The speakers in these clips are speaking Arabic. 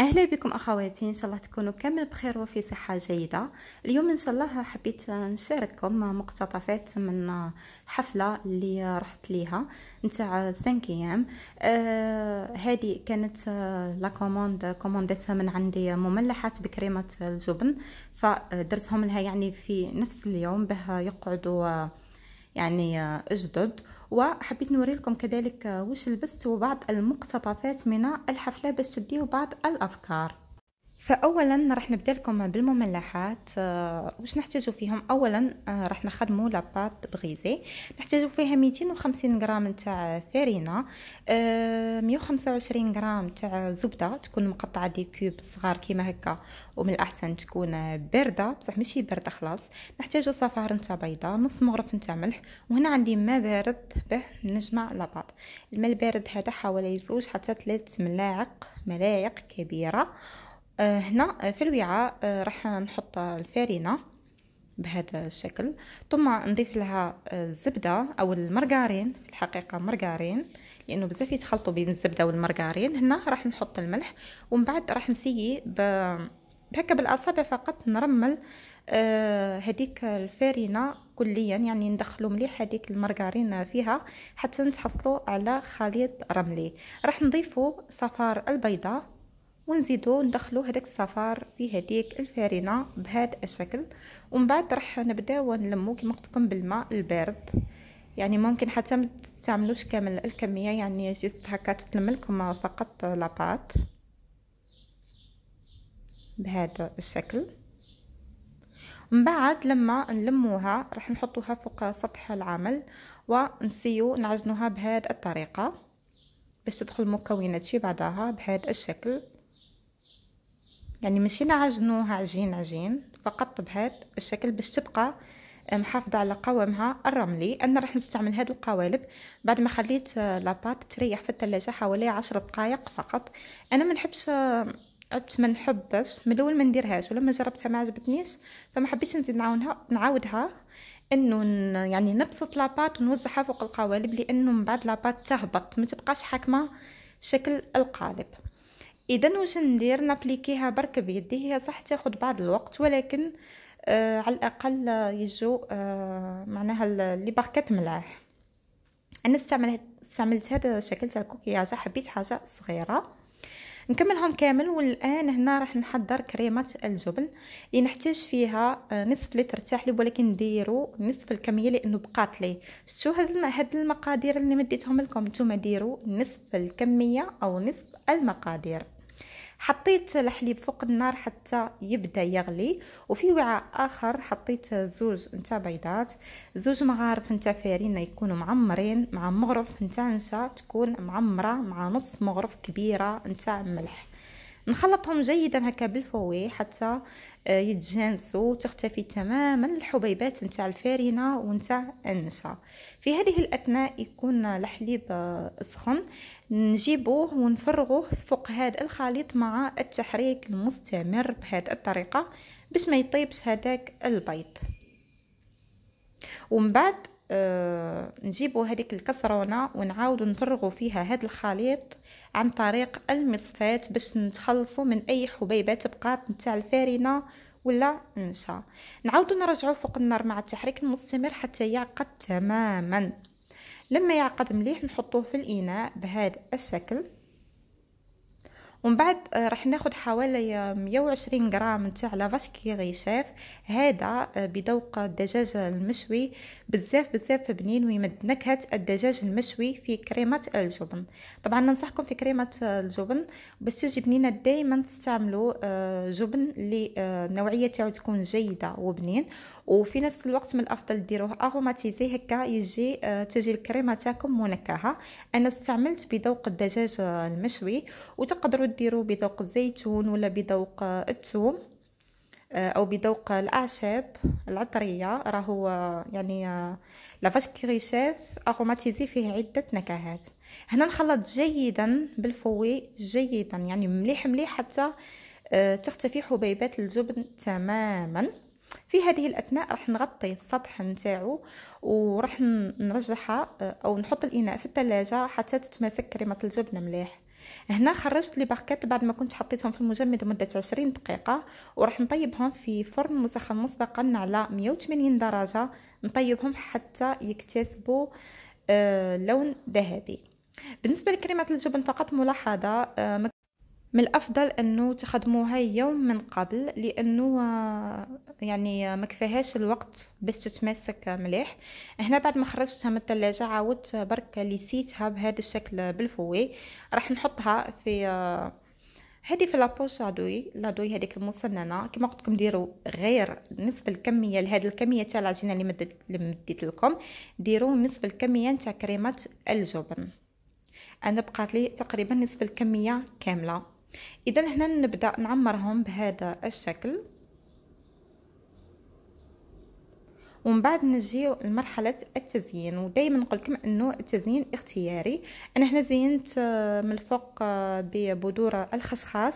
اهلا بكم اخواتي ان شاء الله تكونوا كامل بخير وفي صحه جيده اليوم ان شاء الله حبيت نشارككم مقتطفات من حفله اللي رحت ليها نتاع 5 ايام آه هذه كانت لا كوموند كوموندتها من عندي مملحات بكريمه الجبن فدرتهم لها يعني في نفس اليوم بها يقعدوا آه، يعني آه، اجدد آه وحبيت لكم كذلك وش لبست وبعض المقتطفات من الحفلة باش تديو بعض الأفكار فاولا راح نبدا لكم بالمملحات آه واش نحتاجو فيهم اولا آه راح نخدمو لاباط بغيزي نحتاجو فيها 250 غرام تاع فرينه آه 125 غرام تاع زبده تكون مقطعه دي كوب صغار كيما هكا ومن الاحسن تكون بارده بصح ماشي بارده خلاص نحتاجو صفار نتاع بيضه نص مغرف نتاع ملح وهنا عندي ما بارد به نجمع لاباط الماء البارد هذا حوالي زوج حتى ثلاث ملاعق ملاعق كبيره آه، هنا آه، في الوعاء آه، راح نحط الفارينة بهذا الشكل ثم نضيف لها الزبده او المرغارين في الحقيقه مرغارين لانه بزاف يتخلطوا بين الزبده والمرغارين هنا راح نحط الملح ومن بعد راح نسيي بهكا بالاصابع فقط نرمل هذيك الفارينه كليا يعني ندخلوا مليح هذيك المرغارين فيها حتى نتحصلوا على خليط رملي راح نضيفوا صفار البيضه ونزيدو ندخلو هداك الصفار في هديك الفارينة بهاد الشكل ومن بعد راح نبداو نلمو كيما قلتلكم بالماء البارد يعني ممكن حتى متستعملوش كامل الكميه يعني جست هكا تتلملكم فقط لاباط بهذا الشكل من بعد لما نلموها راح نحطوها فوق سطح العمل ونسيو نعجنوها بهذه الطريقه باش تدخل المكونات في بعضها بهذا الشكل يعني ماشي نعجنوها عجين عجين فقط بهذا الشكل باش تبقى آه، محافظه على قوامها الرملي انا راح نستعمل هاد القوالب بعد ما خليت آه، لاباط تريح في الثلاجه حوالي عشر دقائق فقط انا ما نحبش آه، عدت ما نحبش من الاول ما نديرهاش ولما جربتها ما عجبتنيش فما حبيتش نزيد نعاونها نعاودها انه يعني نبسط لاباط ونوزعها فوق القوالب لانه من بعد لاباط تهبط ما تبقاش حاكمه شكل القالب اذا واش ندير نابليكيها برك بيدي هي صح تاخد بعض الوقت ولكن آه على الاقل يجو آه معناها لي باركات ملاح انا استعملت استعملت هذا الشكل تاع الكوكياج حبيت حاجه صغيره نكملهم كامل والان هنا راح نحضر كريمه الجبن اللي نحتاج فيها آه، نصف لتر تاع حليب ولكن ديروا نصف الكميه لانه بقات لي شتو هاد هاد المقادير اللي مديتهم لكم نتوما ديروا نصف الكميه او نصف المقادير حطيت الحليب فوق النار حتى يبدا يغلي وفي وعاء اخر حطيت زوج نتاع بيضات زوج مغارف نتاع فارينه يكونوا معمرين مع مغرف نتاع نشا تكون معمره مع نص مغرف كبيره نتاع ملح نخلطهم جيدا هكا بالفوي حتى آه، يتجانسوا وتختفي تماما الحبيبات نتاع الفارينه ونتاع النشا في هذه الاثناء يكون الحليب آه، سخن نجيبوه ونفرغوه فوق هذا الخليط مع التحريك المستمر بهذه الطريقه باش ما يطيبش هذاك البيض ومن بعد آه، نجيبوا هذيك الكسرونه ونعاودوا نفرغوا فيها هذا الخليط عن طريق المصفاة باش نتخلصوا من اي حبيبات بقات نتاع الفارنه ولا نشا نعاودو نرجعو فوق النار مع التحريك المستمر حتى يعقد تماما لما يعقد مليح نحطوه في الاناء بهذا الشكل ومن بعد آه، راح ناخذ حوالي 120 غرام نتاع لافاش كي غيشاف هذا آه، بذوق الدجاج المشوي بزاف بزاف بنين ويمد نكهه الدجاج المشوي في كريمه الجبن طبعا ننصحكم في كريمه الجبن باش تجي بنينه دائما تستعملوا آه، جبن اللي النوعيه تاعو تكون جيده وبنين وفي نفس الوقت من الافضل ديروه اغوماتيزي هكا يجي تجي الكريمه تاعكم منكهه انا استعملت بذوق الدجاج المشوي وتقدروا ديروا بذوق الزيتون ولا بذوق الثوم آه، او بذوق الاعشاب العطريه راهو يعني آه، لافاش كريشيف اروماتيزي فيه عده نكهات هنا نخلط جيدا بالفوي جيدا يعني مليح مليح حتى آه، تختفي حبيبات الجبن تماما في هذه الاثناء راح نغطي السطح نتاعو وراح نرجعها او نحط الاناء في الثلاجه حتى تتماسك كريمه الجبن مليح هنا خرجت لي باغكات بعد ما كنت حطيتهم في المجمد مدة 20 دقيقه وراح نطيبهم في فرن مسخن مسبقا على 180 درجه نطيبهم حتى يكتسبوا آه، لون ذهبي بالنسبه لكريمه الجبن فقط ملاحظه آه، من الافضل انه تخدموها يوم من قبل لانه آه، يعني ما كفاهاش الوقت باش تتماسك مليح هنا بعد ما خرجتها من الثلاجه عاودت برك لسيتها بهذا الشكل بالفوي راح نحطها في آه، هذه في لابوش لادوي لادوي هذيك المسننه كما قلت لكم ديروا غير نصف الكميه لهذه الكميه تاع العجينه اللي مدت اللي مديت لكم ديروا نصف الكميه تاع كريمه الجبن انا بقات لي تقريبا نصف الكميه كامله اذا هنا نبدا نعمرهم بهذا الشكل ومن بعد نجي لمرحله التزيين ودائما نقولكم انه التزيين اختياري انا هنا زينت آه، من الفوق آه، ببذور الخشخاش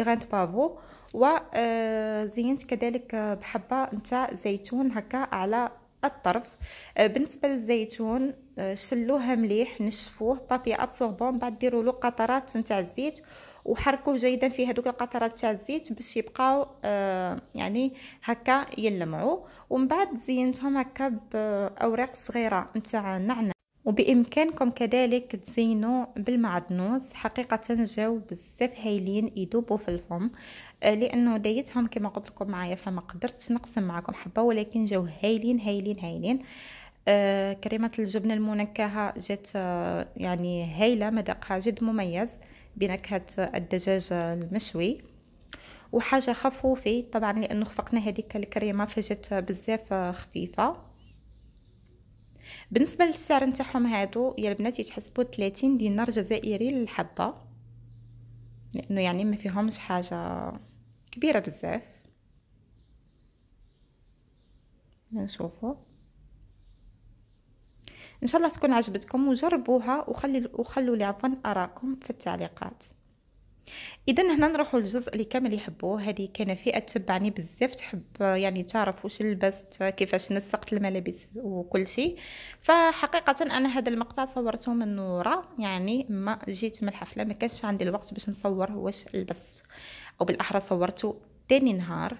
غرانت بافو وزينت كذلك آه، بحبه نتاع زيتون هكا على الطرف بالنسبه للزيتون شلوها مليح نشفوه بابي ابسوربون بعد ديروا له قطرات نتاع الزيت وحركوه جيدا في هذوك القطرات تاع الزيت باش يبقاو آه، يعني هكا يلمعوا ومن بعد زينتهم هكا باوراق صغيره نتاع النعناع وبامكانكم كذلك تزينوا بالمعدنوس حقيقه جاو بزاف هايلين يذوبوا في الفم آه، لانه دايتهم كما قلت لكم معايا فما قدرتش نقسم معكم حبه ولكن جاو هايلين هايلين هايلين آه كريمه الجبنه المنكهه جات آه يعني هايله مذاقها جد مميز بنكهة الدجاج المشوي وحاجة خفوفة طبعا لأنه خفقنا هذيك الكريمة فجت بزاف خفيفة بالنسبة للسعر نتاعهم هادو يا البنات يتحسبوا 30 دينار جزائري للحبة لأنه يعني ما فيهمش حاجة كبيرة بزاف نشوفوا ان شاء الله تكون عجبتكم وجربوها وخلي وخلوا لي عفوا اراكم في التعليقات اذا هنا نروحوا للجزء اللي كامل يحبوه هذه كان فئه تبعني بزاف تحب يعني تعرف واش لبست كيفاش نسقت الملابس وكل شيء فحقيقه انا هذا المقطع صورته من نورا يعني ما جيت من الحفله ما كانش عندي الوقت باش نصور واش لبست او بالاحرى صورته تاني نهار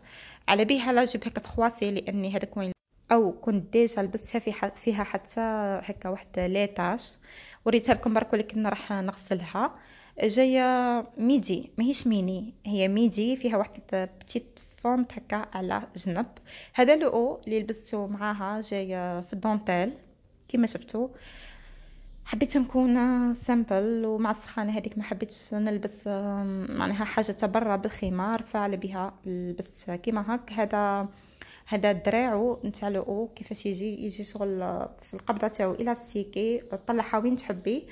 على بيها لا جيب هكا فخواسي لاني هذاك وين او كنت ديجا لبستها في فيها حتى هكا واحد ليطاش وريتها لكم برك ولكن راح نغسلها جايه ميدي ماهيش ميني هي ميدي فيها واحد بتيت فونت هكا على جنب هذا لو اللي لبستو معاها جايه في الدونتيل كما شفتوا حبيت نكون سامبل ومع السخانه هذيك ما حبيتش نلبس معناها حاجه برا بالخمار فعلى بها لبست كيما هاك هذا هذا دراعو نتاعو كيفاش يجي يجي شغل في القبضه تاعو الاستيكي طلعها وين تحبي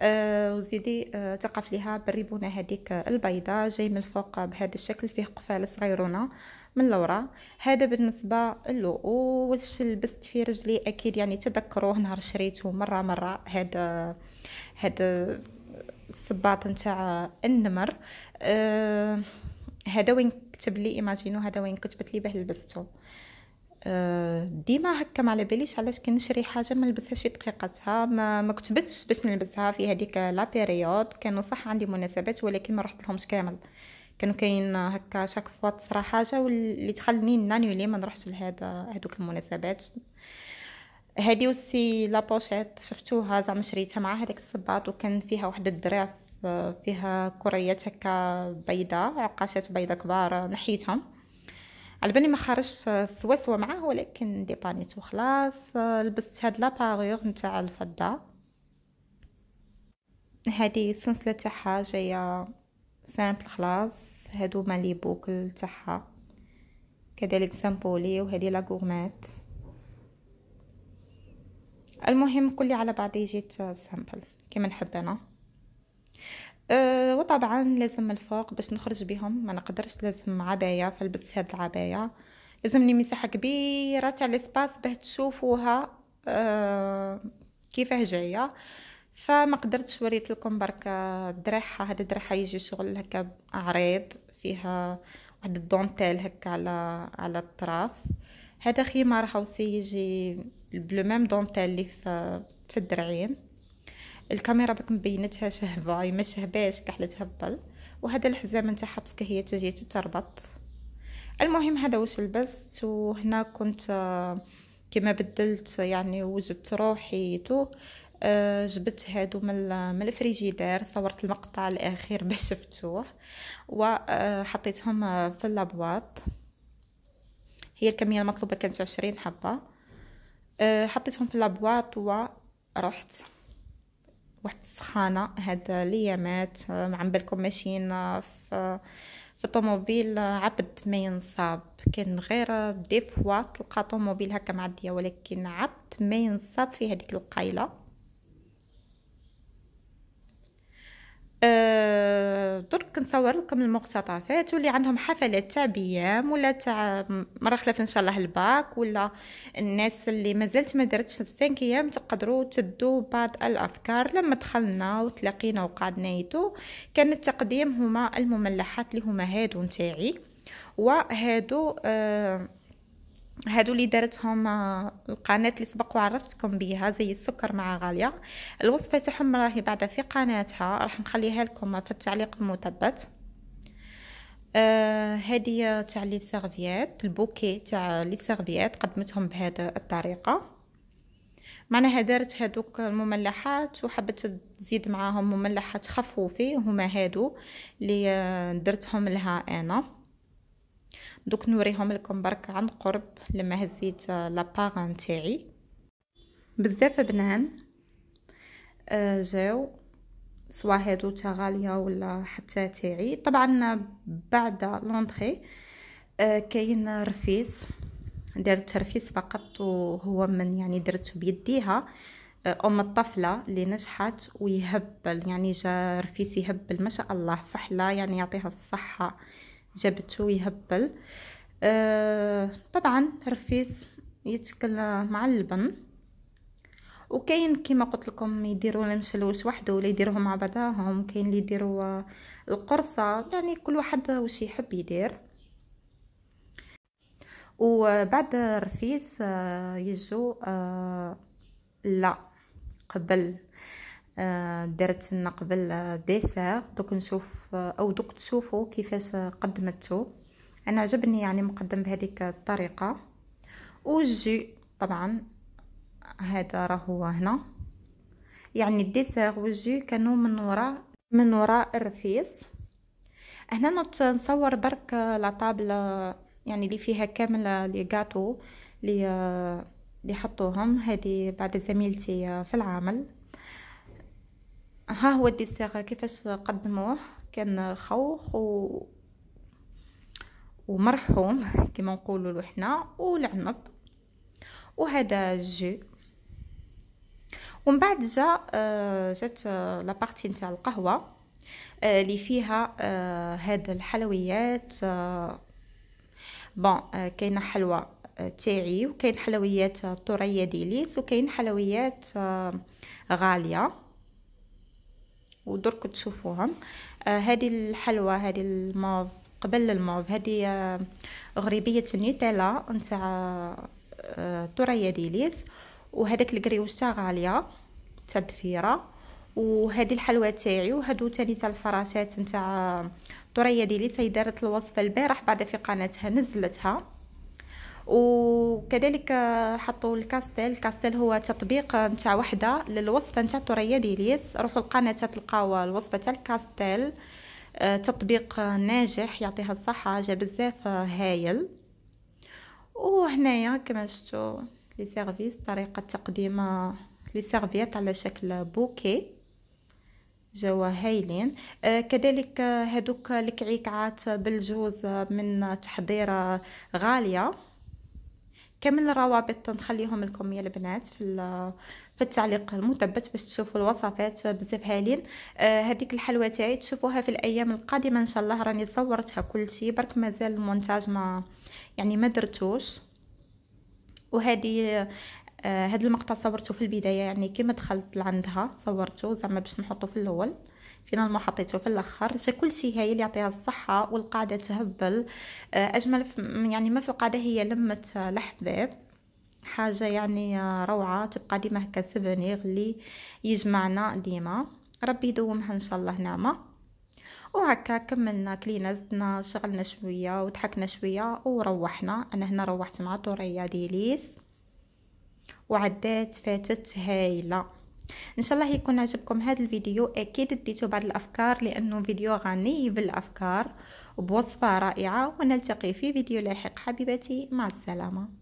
آه وزيدي آه تقف ليها بالريبونه هذيك البيضاء جاي من الفوق بهذا الشكل فيه قفال صغيرونه من لورا هذا بالنسبه له واش لبست في رجلي اكيد يعني تذكروه نهار شريته مره مره هذا هذا الصباط نتاع النمر آه وين كتب لي ايماجينو هذا وين كتبت لي به لبستو آه، ديما هكا ما على باليش علاش كنشري حاجه ما نلبسهاش في دقيقتها ما, ما كتبتش باش نلبسها في هذيك لا بيريود كانوا صح عندي مناسبات ولكن ما رحت لهمش كامل كانوا كاين هكا شاك فوا تصرا حاجه واللي تخليني نانيولي ما نروحش لهذا هذوك المناسبات هادي وسي لا بوشيت شفتوها زعما شريتها مع هذاك الصباط وكان فيها واحد الدرع آه، فيها كريات هكا بيضاء عقاشات بيضاء كبار آه، نحيتهم على بالي ما خرجت سواسوا معاه ولكن ديبانيتو خلاص آه، لبست هاد لاباغيغ نتاع الفضة هادي السنسلة تاعها جاية سامبل خلاص هادو مالي بوكل تاعها كذلك سامبولي وهادي لا غورمات المهم كلي على بعضي جيت سامبل كما نحب انا أه وطبعا لازم الفوق باش نخرج بهم ما نقدرش لازم عبايه فلبست هاد العبايه لازمني مساحه كبيره تاع الاسباس باه تشوفوها أه كيفاه جايه فما قدرتش وريت لكم برك الدريحه هاد الدريحه يجي شغل هكا عريض فيها واحد الدونتيل هكا على على الطراف هذا خيمار هاوسي يجي بلو ميم دونتيل اللي في, في الدرعين الكاميرا باك مبينتها شهبه ما شهباش كحله تهبل وهذا الحزام انت حبسك هي تجيت تتربط المهم هذا واش لبست وهنا كنت آه، كما بدلت يعني وجدت روحي تو آه، جبت هادو من الفريجيدار صورت المقطع الاخير باش شفتوه وحطيتهم آه، في لابواط هي الكميه المطلوبه كانت عشرين حبه حطيتهم في لابواط ورحت واحد السخانه هاد ليامات آه، مع بالكم ماشيين آه، في آه، في طوموبيل عبد ما ينصاب كان غير دي فوا تلقى طوموبيل هكا معديه ولكن عبد ما ينصاب في هذيك القايله أه درك نصور لكم المقتطفات واللي عندهم حفلات تاع بيام ولا تاع مره خلاف ان شاء الله الباك ولا الناس اللي مازالت ما درتش السانك ايام تقدروا تدوا بعض الافكار لما دخلنا وتلاقينا وقعدنا يتو كان التقديم هما المملحات اللي هما هادو نتاعي وهادو أه هادو اللي دارتهم آه، القناه اللي سبق وعرفتكم بيها زي السكر مع غاليه الوصفه تاعهم راهي بعدا في قناتها راح نخليها لكم في التعليق المثبت آه هادي تاع لي سيرفيات البوكي تاع لي سيرفيات قدمتهم بهذه الطريقه معناها دارت هادوك المملحات وحبت تزيد معاهم مملحات خفوفي هما هادو اللي آه، درتهم لها انا دوك نوريهم لكم برك عن قرب لما هزيت آه, لاباغ نتاعي بزاف بنان آه, جاو سوا هادو تا غاليه ولا حتى تاعي طبعا بعد لونطري آه, كاين رفيس دارت رفيس فقط وهو من يعني درته بيديها ام الطفله اللي نجحت ويهبل يعني جا رفيس يهبل ما شاء الله فحله يعني يعطيها الصحه جبته يهبل آه طبعا رفيس يتكل مع اللبن وكاين كما قلت لكم يديروا المشلوش وحده ولا يديروه مع بعضاهم كاين اللي يديروا القرصه يعني كل واحد واش يحب يدير وبعد الرفيس آه، يجو آه، لا قبل آه، درت لنا قبل آه، ديسير دوك نشوف آه، او دوك تشوفوا كيفاش قدمته انا عجبني يعني مقدم بهذيك الطريقه والجو طبعا هذا راهو هنا يعني الديسير والجو كانوا من وراء من وراء الرفيس هنا نصور برك لا يعني اللي فيها كامل لي جاتو لي اللي حطوهم هذه بعد زميلتي في العمل ها هو الديسير كيفاش قدموه كان خوخ و ومرحوم كما نقولوا له حنا والعنب وهذا الجو ومن بعد جا آه، جات بارتي آه، نتاع القهوه آه، اللي فيها هاد الحلويات بون كاينه حلوى تاعي وكاين حلويات طريه ديليس وكاين حلويات غاليه ودرك تشوفوهم آه، هذه الحلوى هذه الموف قبل الموف هذه آه، غريبيه النوتيلا نتاع ثريا آه، ديليز وهذاك الكريوش تاع غاليه تاع الدفيره وهذه الحلوى تاعي وهادو ثاني تاع الفراشات نتاع ثريا ديليز هي دارت الوصفه البارح بعد في قناتها نزلتها وكذلك حطوا الكاستيل الكاستيل هو تطبيق نتاع وحده للوصفه نتاع الطريه ديليس روحوا القناه تلقاو الوصفه تاع الكاستيل آه، تطبيق ناجح يعطيها الصحه جا بزاف آه، هايل وهنايا كما شفتوا لي سيرفيس طريقه تقديم آه، لي سيرفيات على شكل بوكي جوا هايلين كذلك هذوك الكعكعات بالجوز من تحضير غاليه كامل الروابط نخليهم لكم يا البنات في في التعليق المثبت باش تشوفوا الوصفات بزاف هايلين آه هذيك الحلوه تاعي تشوفوها في الايام القادمه ان شاء الله راني صورتها كلشي برك مازال المونتاج ما يعني ما درتوش وهذه آه هذا المقطع صورته في البدايه يعني كما دخلت لعندها صورته زعما باش نحطه في الاول فينا ما حطيته في الاخر كل كلشي هاي اللي يعطيها الصحه والقاعده تهبل آه اجمل يعني ما في القاعده هي لمه الحباب حاجه يعني آه، روعه تبقى ديما هكا سبنيغ اللي يجمعنا ديما ربي يدومها ان شاء الله نعمه وهكا كملنا كلينا زدنا شغلنا شويه وضحكنا شويه وروحنا انا هنا روحت مع طوريه ديليس وعدات فاتت هايله ان شاء الله يكون عجبكم هذا الفيديو اكيد اديتو بعض الافكار لانه فيديو غني بالافكار وبوصفه رائعه ونلتقي في فيديو لاحق حبيبتي مع السلامه